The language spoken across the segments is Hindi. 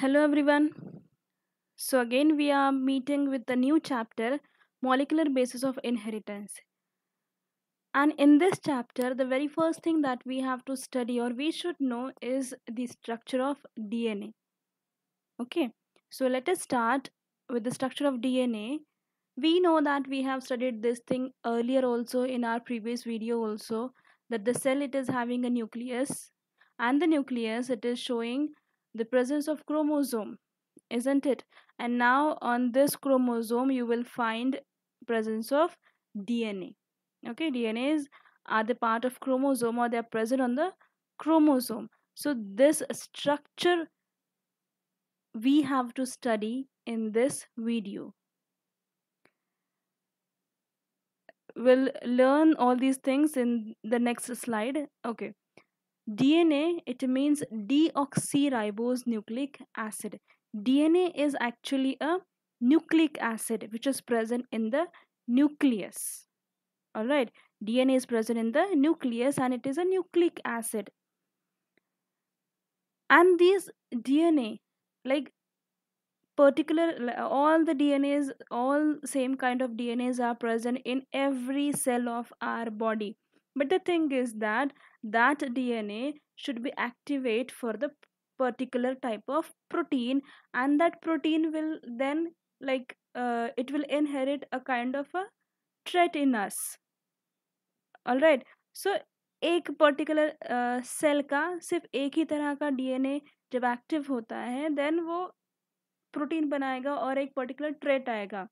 Hello everyone. So again we are meeting with the new chapter molecular basis of inheritance. And in this chapter the very first thing that we have to study or we should know is the structure of DNA. Okay. So let us start with the structure of DNA. We know that we have studied this thing earlier also in our previous video also that the cell it is having a nucleus and the nucleus it is showing the presence of chromosome isn't it and now on this chromosome you will find presence of dna okay dnas are the part of chromosome or they are present on the chromosome so this structure we have to study in this video we'll learn all these things in the next slide okay DNA, it means deoxyribose nucleic acid. DNA is actually a nucleic acid which is present in the nucleus. Alright, DNA is present in the nucleus and it is a nucleic acid. And these DNA, like particular, all the DNAs, all same kind of DNAs are present in every cell of our body but the thing is that that dna should be activate for the particular type of protein and that protein will then like uh, it will inherit a kind of a trait in us all right so एक पर्टिकुलर सेल uh, का सिर्फ एक ही तरह का डीएनए जब एक्टिव होता है देन वो प्रोटीन बनाएगा और एक पर्टिकुलर ट्रेट आएगा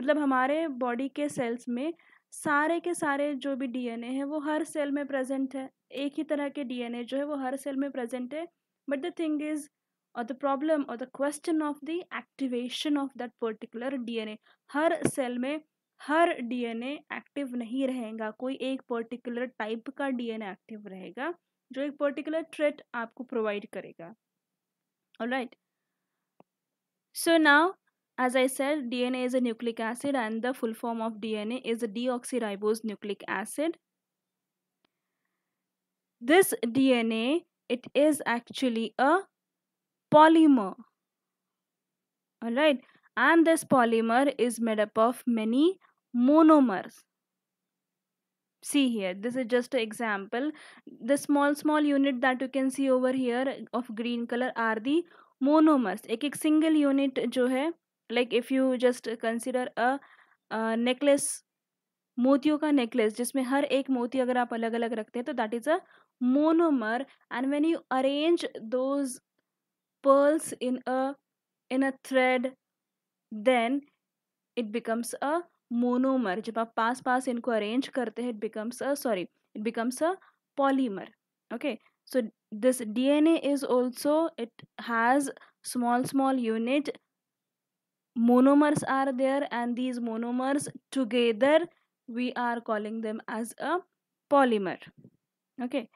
मतलब हमारे बॉडी के सेल्स में सारे के सारे जो भी डीएनए है वो हर सेल में प्रेजेंट है एक ही तरह के डीएनए जो है वो हर सेल में प्रेजेंट है बट द थिंग इज और द प्रॉब्लम और the question of the activation of that particular DNA हर सेल में हर डीएनए एक्टिव नहीं रहेगा कोई एक पर्टिकुलर टाइप का डीएनए एक्टिव रहेगा जो एक पर्टिकुलर ट्रेट आपको प्रोवाइड करेगा right so now As I said, DNA is a nucleic acid and the full form of DNA is deoxyribose nucleic acid. This DNA, it is actually a polymer. Alright, and this polymer is made up of many monomers see here this is just an example the small small unit that you can see over here of green color are the monomers. A single unit, unit like if you just consider a necklace मोतियों का नेकलेस जिसमें हर एक मोती अगर आप अलग अलग रखते हैं तो that is a monomer and when you arrange those pearls in a in a thread then it becomes a monomer जब आप पास पास इनको अरेंज करते हैं it becomes a sorry it becomes a polymer okay so this a is also it has small small unit monomers are there and these monomers together we are calling them as a polymer okay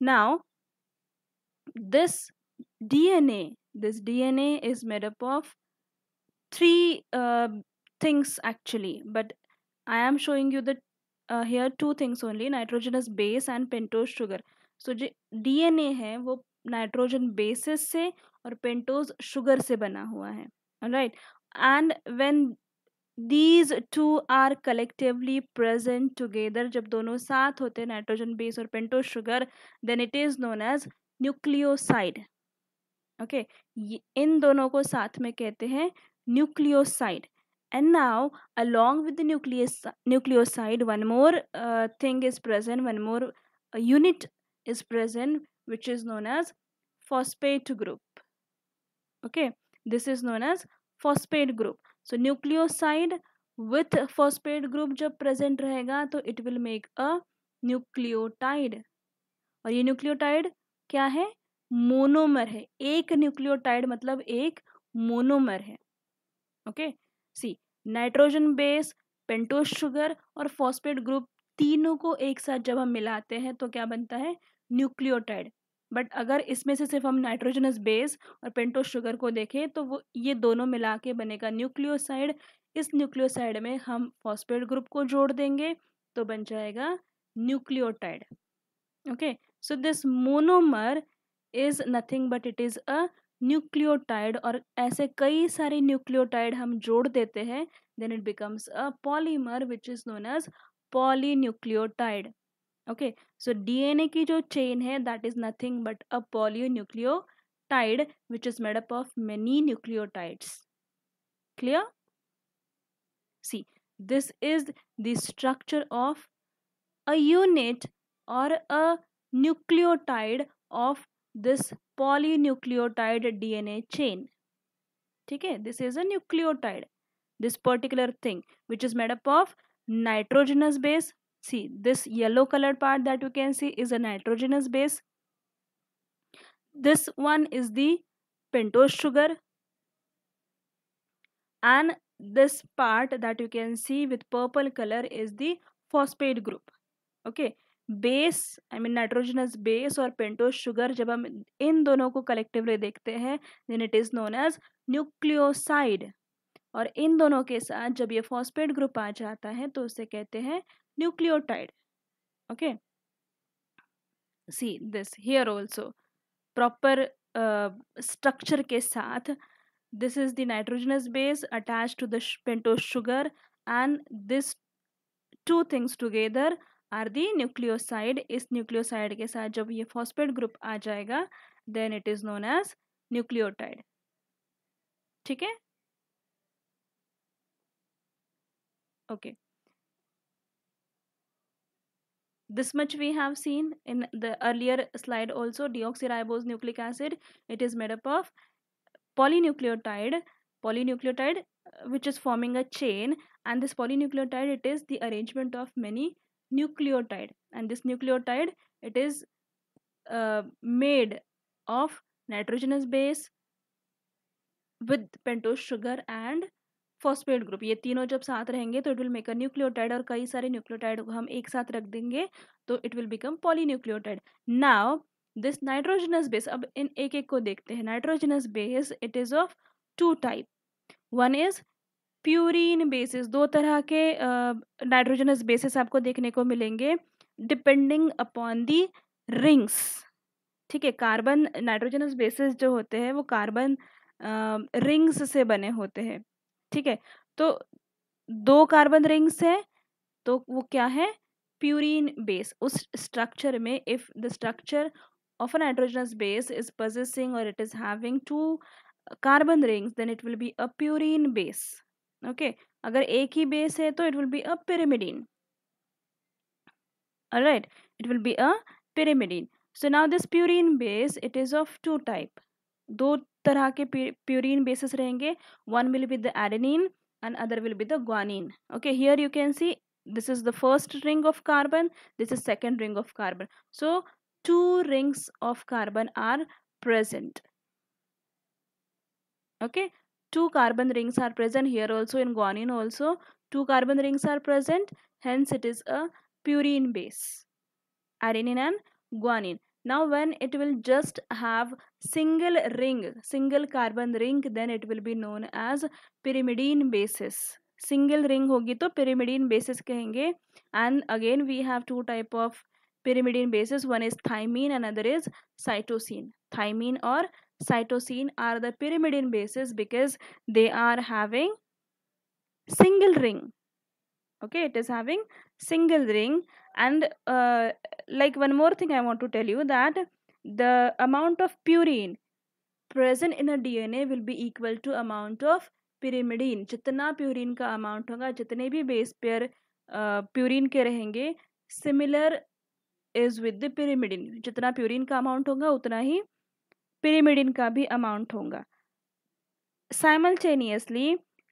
now this dna this dna is made up of three uh, things actually but i am showing you the uh, here two things only nitrogenous base and pentose sugar so जो डीएनए है वो नाइट्रोजन बेसिस से और पेंटोज शुगर से बना हुआ है right and when these two are collectively present together जब दोनों साथ होते हैं नाइट्रोजन बेस और pentose sugar then it is known as nucleoside okay इन दोनों को साथ में कहते हैं nucleoside and now along with the nucleus nucleoside one more uh, thing is present one more uh, unit is present which is known as phosphate group okay This is known as phosphate group. So nucleoside with phosphate group जब present रहेगा तो it will make a nucleotide. और ये nucleotide क्या है मोनोमर है एक न्यूक्लियोटाइड मतलब एक मोनोमर है okay see nitrogen base pentose sugar और फॉस्फेट ग्रुप तीनों को एक साथ जब हम मिलाते हैं तो क्या बनता है न्यूक्लियोटाइड बट अगर इसमें से सिर्फ हम नाइट्रोजनस बेस और पेंटो शुगर को देखें तो वो ये दोनों मिला के बनेगा न्यूक्लियोसाइड इस न्यूक्लियोसाइड में हम फॉस्पेड ग्रुप को जोड़ देंगे तो बन जाएगा nucleotide okay so this monomer is nothing but it is a nucleotide और ऐसे कई सारे न्यूक्लियोटाइड हम जोड़ देते हैं then it becomes a polymer which is known as polynucleotide okay so DNA की जो चेन है that is nothing but a polynucleotide which is made up of many nucleotides clear see this is the structure of a unit और a nucleotide of this polynucleotide DNA chain ठीक है this is a nucleotide this particular thing which is made up of nitrogenous base see this yellow colored part that you can see is a nitrogenous base this one is the pentose sugar and this part that you can see with purple color is the phosphate group okay base I mean nitrogenous base और पेंटोस शुगर जब हम इन दोनों को कलेक्टिवली देखते हैं then it is known as nucleoside और इन दोनों के साथ जब ये फॉस्फेट ग्रुप आ जाता है तो उसे कहते हैं nucleotide okay see this here also proper uh, structure ke sath this is the nitrogenous base attached to the pentose sugar and this two things together are the nucleoside is nucleoside ke sath jab ye phosphate group aa jayega then it is known as nucleotide ठीक है okay okay. this much we have seen in the earlier slide also deoxyribose nucleic acid it is made up of polynucleotide polynucleotide uh, which is forming a chain and this polynucleotide it is the arrangement of many nucleotide and this nucleotide it is uh, made of nitrogenous base with pentose sugar and phosphate group ये तीनों जब साथ रहेंगे तो it will make a nucleotide और कई सारे न्यूक्लियोटाइड हम एक साथ रख देंगे तो it will become polynucleotide now this nitrogenous base अब इन एक एक को देखते हैं nitrogenous base it is of two type one is purine bases दो तरह के नाइट्रोजनस uh, बेसिस आपको देखने को मिलेंगे डिपेंडिंग अपॉन दी रिंग्स ठीक है कार्बन नाइट्रोजनस बेसिस जो होते हैं वो कार्बन रिंग्स uh, से बने होते हैं ठीक है तो दो कार्बन रिंग्स है तो वो क्या है प्यूरिन बेस उस स्ट्रक्चर में if the structure of an hydrogenous base is possessing और it is having two carbon rings then it will be a purine base okay अगर एक ही बेस है तो it will be a pyrimidine right it will be a pyrimidine so now this purine base it is of two type दो तरह के प्यूरिन बेसिस रहेंगे one will be the adenine and other will be the guanine okay here you can see this is the first ring of carbon this is second ring of carbon so two rings of carbon are present okay two carbon rings are present here also in guanine also two carbon rings are present hence it is a purine base adenine and guanine now when it will just have single ring single carbon ring then it will be known as pyrimidine basis single ring होगी तो पिरिमिडीन बेसिस कहेंगे and again we have two type of pyrimidine bases one is thymine another is cytosine thymine or cytosine are the pyrimidine bases because they are having single ring okay it is having single ring and uh, like one more thing i want to tell you that the amount of purine present in a dna will be equal to amount of pyrimidine जितना प्यूरिन का अमाउंट होगा जितने भी बेस पेयर प्यूरिन के रहेंगे similar is with the pyrimidine जितना प्यूरिन का अमाउंट होगा उतना ही पिरिमिडिन का भी अमाउंट होगा साइमल्टेनियसली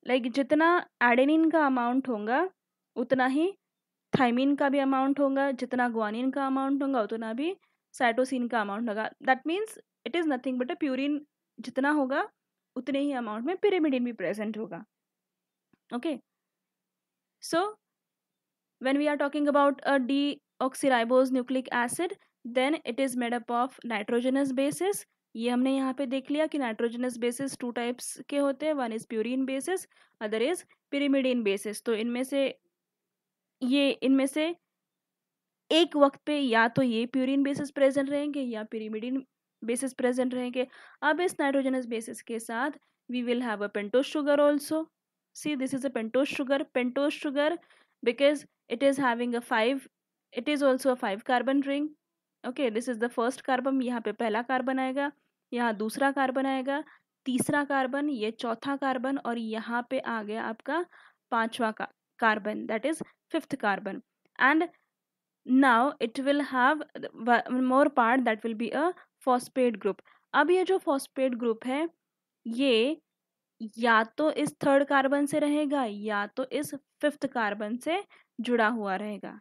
लाइक like जितना एडेनिन का अमाउंट होगा उतना ही थाइमिन का भी अमाउंट होगा जितना ग्वानिन का अमाउंट होगा उतना भी साइटोसिन का अमाउंट होगा that means it is nothing but a purine जितना होगा उतने ही अमाउंट में पिरामिडिन भी प्रेजेंट होगा okay so we are talking about a deoxyribose nucleic acid then it is made up of nitrogenous bases ये हमने यहाँ पे देख लिया कि नाइट्रोजनस बेसिस टू टाइप्स के होते हैं one is purine bases other is pyrimidine bases तो इनमें से ये इनमें से एक वक्त पे या तो ये प्यूरिन बेसिस प्रेजेंट रहेंगे या पिरीमिडिन बेसिस प्रेजेंट रहेंगे अब इस नाइट्रोजनस बेसिस के साथ we will have a pentose sugar also see this is a pentose sugar pentose sugar because it is having a five it is also a five carbon ring okay this is the first carbon यहाँ पे पहला कार्बन आएगा यहाँ दूसरा कार्बन आएगा तीसरा कार्बन ये चौथा कार्बन और यहाँ पे आ गया आपका पांचवा का carbon that is fifth carbon and now it will have more part that will be a phosphate group अब ये जो phosphate group है ये या तो इस थर्ड कार्बन से रहेगा या तो इस फिफ्थ कार्बन से जुड़ा हुआ रहेगा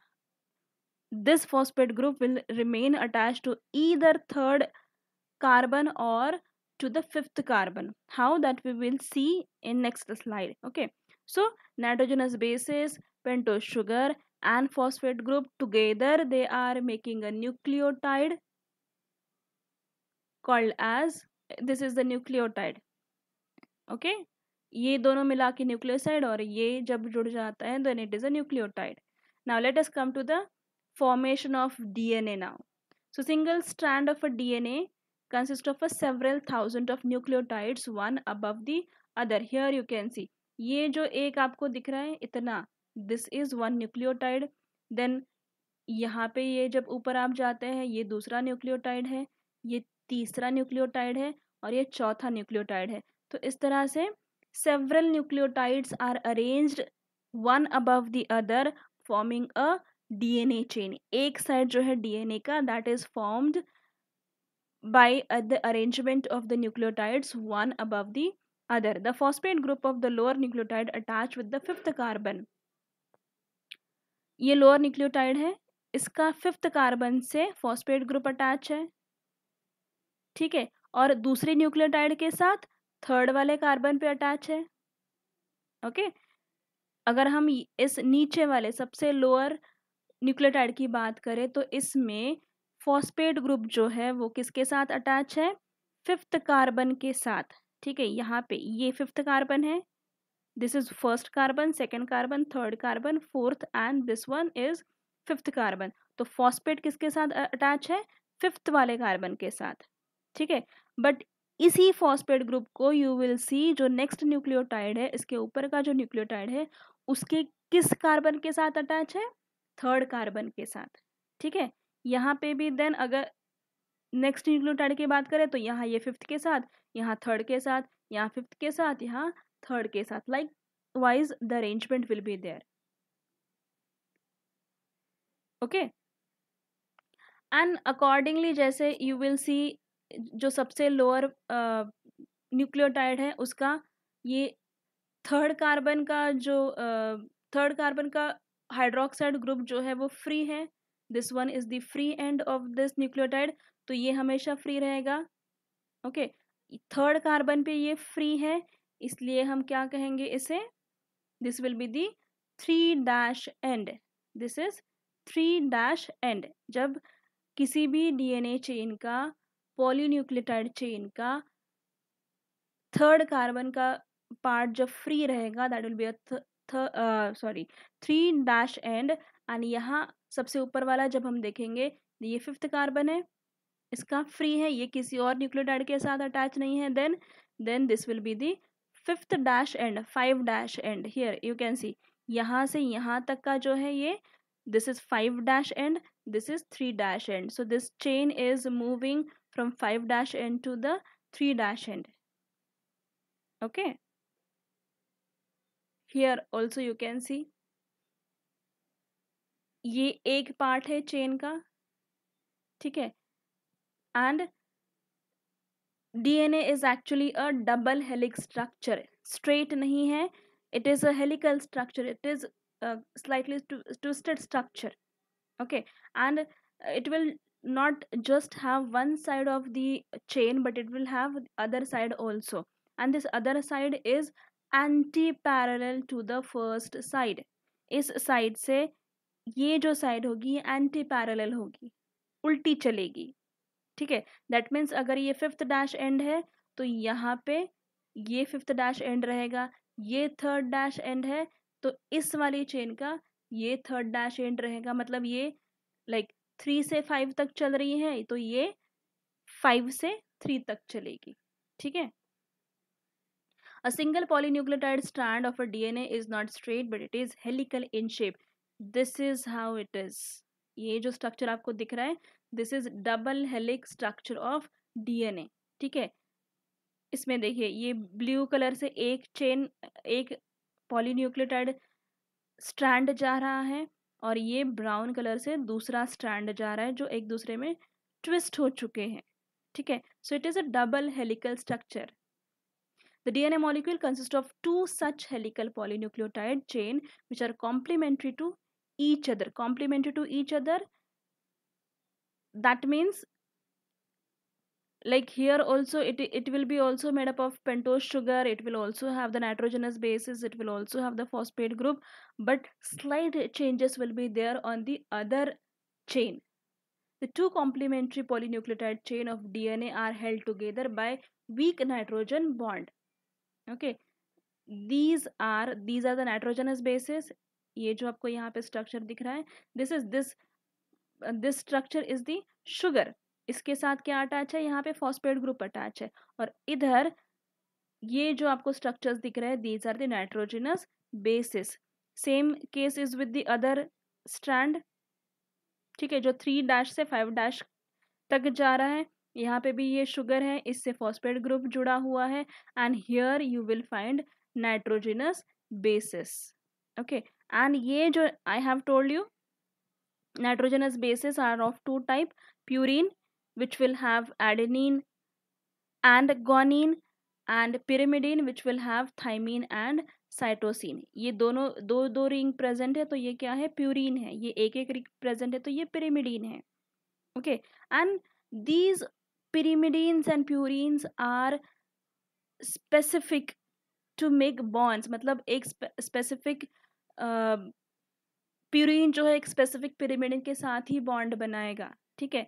this phosphate group will remain attach to either third carbon और to the fifth carbon how that we will see in next slide okay so nitrogenous bases pentose sugar and phosphate group together they are making a nucleotide called as this is the nucleotide okay ये दोनों मिला के न्यूक्लियोसाइड और ये जब जुड़ जाता है then it is a nucleotide now let us come to the formation of DNA now so single strand of a DNA consist of a several thousand of nucleotides one above the other here you can see ये जो एक आपको दिख रहा है इतना this is one nucleotide then यहाँ पे ये जब ऊपर आप जाते हैं ये दूसरा न्यूक्लियोटाइड है ये तीसरा न्यूक्लियोटाइड है और ये चौथा न्यूक्लियोटाइड है तो इस तरह से several nucleotides are arranged one above the other forming a DNA chain एक साइड जो है डीएनए का that is formed by the arrangement of the nucleotides one above the other the phosphate group of the lower nucleotide attached with the fifth carbon ये लोअर न्यूक्लियोटाइड है इसका फिफ्थ कार्बन से फॉस्पेट ग्रुप अटैच है ठीक है और दूसरे न्यूक्लियोटाइड के साथ थर्ड वाले कार्बन पे अटैच है ओके okay? अगर हम इस नीचे वाले सबसे लोअर न्यूक्लियोटाइड की बात करें तो इसमें फॉस्पेट ग्रुप जो है वो किसके साथ अटैच है फिफ्थ कार्बन के साथ ठीक है यहाँ पे ये फिफ्थ कार्बन है this is first carbon second carbon third carbon fourth and this one is fifth carbon तो फॉस्पेट किसके साथ अटैच है फिफ्थ वाले कार्बन के साथ ठीक है बट इसी फॉस्पेट ग्रुप को यू विल सी जो नेक्स्ट न्यूक्लियोटाइड है इसके ऊपर का जो न्यूक्लियोटाइड है उसके किस कार्बन के साथ अटैच है थर्ड कार्बन के साथ ठीक है यहाँ पे भी देन अगर नेक्स्ट न्यूक्लियोटाइड की बात करें तो यहाँ ये फिफ्थ के साथ यहाँ थर्ड के साथ यहाँ फिफ्थ के साथ यहाँ थर्ड के साथ like wise the arrangement will be there okay and accordingly जैसे यू विल सी जो सबसे लोअर न्यूक्लियोटाइड है उसका ये थर्ड कार्बन का जो थर्ड uh, कार्बन का हाइड्रोक्साइड ग्रुप जो है वो फ्री है this one is the free end of this nucleotide तो ये हमेशा फ्री रहेगा ओके थर्ड कार्बन पे ये फ्री है इसलिए हम क्या कहेंगे इसे this will be the three dash end this is three dash end जब किसी भी डीएनए चेन का पॉलीन्यूक्लियोटाइड चेन का थर्ड कार्बन का पार्ट जब फ्री रहेगा that will be a sorry three dash end and यहाँ सबसे ऊपर वाला जब हम देखेंगे ये फिफ्थ कार्बन है इसका फ्री है ये किसी और न्यूक्लियोटाइड के साथ अटैच नहीं है then then this will be the fifth dash end five dash end here you can see यहाँ से यहाँ तक का जो है ये this is five dash end this is three dash end so this chain is moving from five dash end to the three dash end okay here also you can see ये एक पार्ट है चेन का ठीक है and DNA is actually a double helix structure. Straight नहीं है. It is a helical structure. It is a slightly twisted structure. Okay, and it will not just have one side of the chain, but it will have other side also. And this other side is anti-parallel to the first side. इस side से ये जो side होगी anti-parallel होगी. उल्टी चलेगी ठीक है दैट मीन्स अगर ये फिफ्थ डैश एंड है तो यहाँ पे ये फिफ्थ डैश एंड रहेगा ये थर्ड डैश एंड है तो इस वाली चेन का ये थर्ड डैश एंड रहेगा मतलब ये लाइक like, थ्री से फाइव तक चल रही है तो ये फाइव से थ्री तक चलेगी ठीक है a single polynucleotide strand of a DNA is not straight but it is helical in shape this is how it is ये जो स्ट्रक्चर आपको दिख रहा है this is double helix structure of DNA ठीक है इसमें देखिए ये ब्लू कलर से एक चेन एक पॉलीन्यूक्लियोटाइड स्ट्रैंड जा रहा है और ये ब्राउन कलर से दूसरा स्ट्रैंड जा रहा है जो एक दूसरे में ट्विस्ट हो चुके हैं ठीक है so it is a double helical structure the DNA molecule of two such such helical polynucleotide chain which are complementary to each other complementary to each other that means like here also it it will be also made up of pentose sugar it will also have the nitrogenous bases it will also have the phosphate group but slight changes will be there on the other chain the two complementary polynucleotide chain of dna are held together by weak nitrogen bond okay these are these are the nitrogenous bases ये जो आपको यहाँ पे structure दिख रहा है This is this. This structure is the sugar इसके साथ क्या अटैच है यहाँ पे फॉस्पेट ग्रुप अटैच है और इधर ये जो आपको स्ट्रक्चर्स दिख रहे हैं these are the nitrogenous bases same case is with the other strand ठीक है जो थ्री डैश से फाइव डैश तक जा रहा है यहाँ पे भी ये शुगर है इससे फॉस्पेट ग्रुप जुड़ा हुआ है and here you will find nitrogenous bases okay and ये जो I have told you Nitrogenous bases are of two type, purine which will have adenine and guanine and pyrimidine which will have thymine and cytosine ये दोनों दो दो रिंग प्रेजेंट है तो ये क्या है प्यूरिन है ये एक एक रिंग प्रेजेंट है तो ये पिरिमिडीन है okay and these pyrimidines and purines are specific to make bonds मतलब एक स्पेसिफिक प्यूरिन जो है एक स्पेसिफिक पिरिमिडिन के साथ ही बॉन्ड बनाएगा ठीक है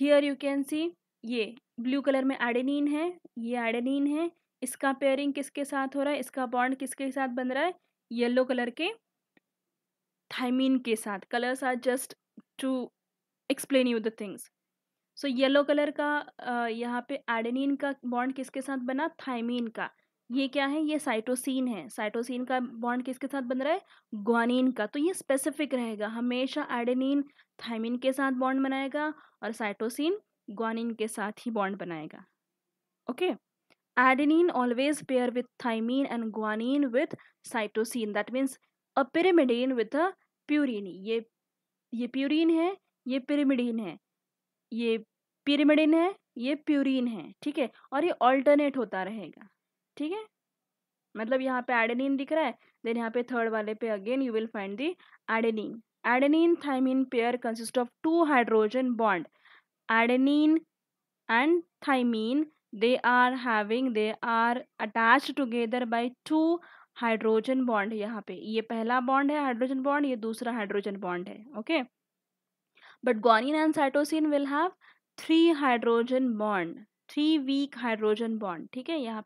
हियर यू कैन सी ये ब्लू कलर में एडेनिन है ये एडेनिन है इसका पेयरिंग किसके साथ हो रहा है इसका बॉन्ड किसके साथ बन रहा है येलो कलर के थाइमिन के साथ colours are just to explain you the things so yellow colour का यहाँ पे एडेनिन का बॉन्ड किसके साथ बना थाइमिन का ये क्या है ये साइटोसिन है साइटोसिन का बॉन्ड किसके साथ बन रहा है ग्वानिन का तो ये स्पेसिफिक रहेगा हमेशा एडेनिन थाइमिन के साथ बॉन्ड बनाएगा और साइटोसिन ग्वानिन के साथ ही बॉन्ड बनाएगा okay adenine always pair with thymine and guanine with cytosine that means a pyrimidine with a purine ये ये प्यूरिन है ये पिरिमिडीन है ये पिरिमिडिन है ये प्यूरिन है ठीक है और ये ऑल्टरनेट होता रहेगा ठीक है मतलब यहाँ पे एडेनिन दिख रहा है देन यहाँ पे थर्ड वाले पे again you will find the adenine adenine thymine pair consist of two hydrogen bond adenine and thymine they are having they are attach together by two hydrogen bond यहाँ पे ये पहला बॉन्ड है हाइड्रोजन बॉन्ड ये दूसरा हाइड्रोजन बॉन्ड है okay but guanine and cytosine will have three hydrogen bond Three weak hydrogen bond, ठीक है यहाँ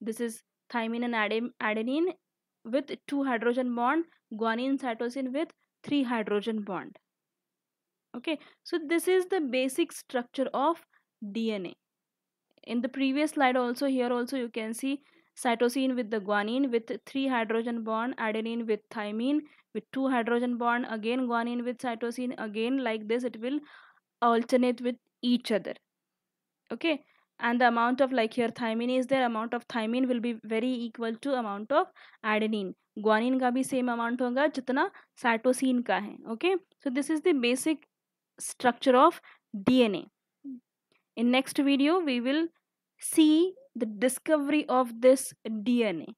this is thymine and adenine with two hydrogen bond guanine and cytosine with three hydrogen bond okay so this is the basic structure of dna in the previous slide also here also you can see cytosine with the guanine with three hydrogen bond adenine with thymine with two hydrogen bond again guanine with cytosine again like this it will alternate with each other okay and the amount of like here thymine is there amount of thymine will be very equal to amount of adenine guanine ka bhi same amount honga जितना cytosine ka hai. okay so this is the basic structure of DNA in next video we will see the discovery of this DNA